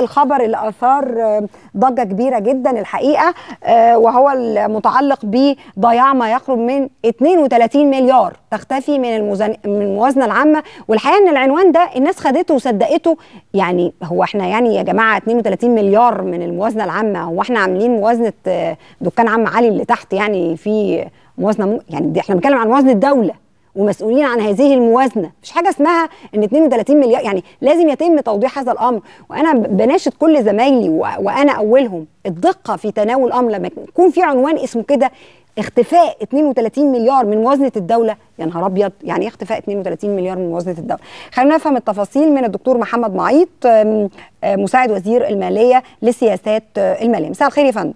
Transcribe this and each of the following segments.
الخبر اللي اثار آه، ضجه كبيره جدا الحقيقه آه، وهو المتعلق بضياع ما يقرب من 32 مليار تختفي من من الموازنه العامه والحقيقه ان العنوان ده الناس خدته وصدقته يعني هو احنا يعني يا جماعه 32 مليار من الموازنه العامه هو احنا عاملين موازنه آه، دكان عم علي اللي تحت يعني في موازنه يعني احنا بنتكلم عن موازنه دوله ومسؤولين عن هذه الموازنه مش حاجه اسمها ان 32 مليار يعني لازم يتم توضيح هذا الامر وانا بناشد كل زمايلي وانا اولهم الدقه في تناول الامر لما يكون في عنوان اسمه كده اختفاء 32 مليار من موازنه الدوله يا نهار ابيض يعني ايه اختفاء 32 مليار من موازنه الدوله خلينا نفهم التفاصيل من الدكتور محمد معيط آه، مساعد وزير الماليه لسياسات آه، الماليه مساء الخير يا فندم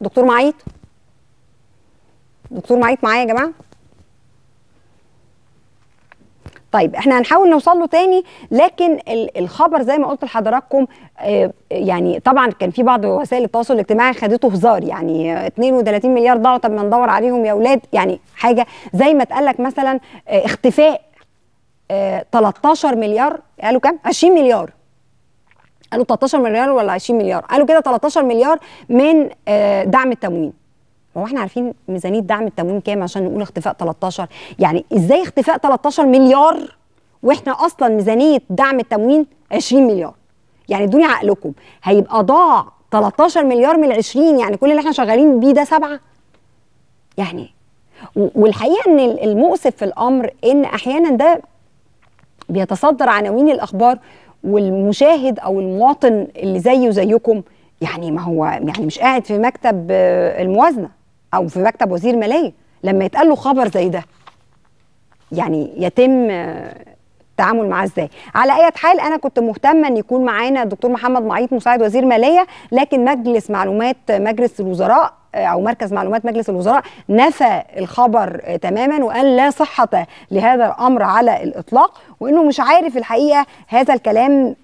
دكتور معيط دكتور معيط معايا يا جماعه طيب احنا هنحاول نوصل له تاني لكن الخبر زي ما قلت لحضراتكم آه، يعني طبعا كان في بعض وسائل التواصل الاجتماعي خدته هزار يعني 32 مليار دولار طب ما ندور عليهم يا اولاد يعني حاجه زي ما اتقال لك مثلا آه، اختفاء 13 آه، مليار قالوا كام 20 مليار قالوا 13 مليار ولا 20 مليار قالوا كده 13 مليار من دعم التموين هو احنا عارفين ميزانيه دعم التموين كام عشان نقول اختفاء 13 يعني ازاي اختفاء 13 مليار واحنا اصلا ميزانيه دعم التموين 20 مليار يعني ادوني عقلكم هيبقى ضاع 13 مليار من ال 20 يعني كل اللي احنا شغالين بيه ده سبعه يعني والحقيقه ان المؤسف في الامر ان احيانا ده بيتصدر عناوين الاخبار والمشاهد او المواطن اللي زيه زيكم يعني ما هو يعني مش قاعد في مكتب آه، الموازنه او في مكتب وزير ماليه لما يتقال له خبر زي ده يعني يتم آه، التعامل معاه ازاي على اي حال انا كنت مهتمه ان يكون معانا الدكتور محمد معيط مساعد وزير ماليه لكن مجلس معلومات مجلس الوزراء آه، او مركز معلومات مجلس الوزراء نفى الخبر آه، تماما وقال لا صحه لهذا الامر على الاطلاق وانه مش عارف الحقيقه هذا الكلام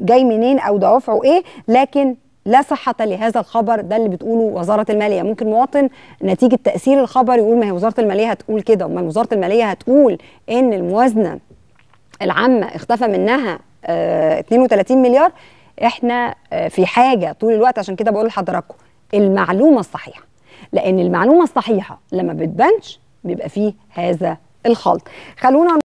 جاي منين او دوافعه ايه لكن لا صحة لهذا الخبر ده اللي بتقوله وزارة المالية ممكن مواطن نتيجة تأثير الخبر يقول ما هي وزارة المالية هتقول كده وما وزارة المالية هتقول إن الموازنة العامة اختفى منها 32 آه، مليار احنا آه، في حاجة طول الوقت عشان كده بقول لحضراتكم المعلومة الصحيحة لأن المعلومة الصحيحة لما بتبانش بيبقى فيه هذا الخلط خلونا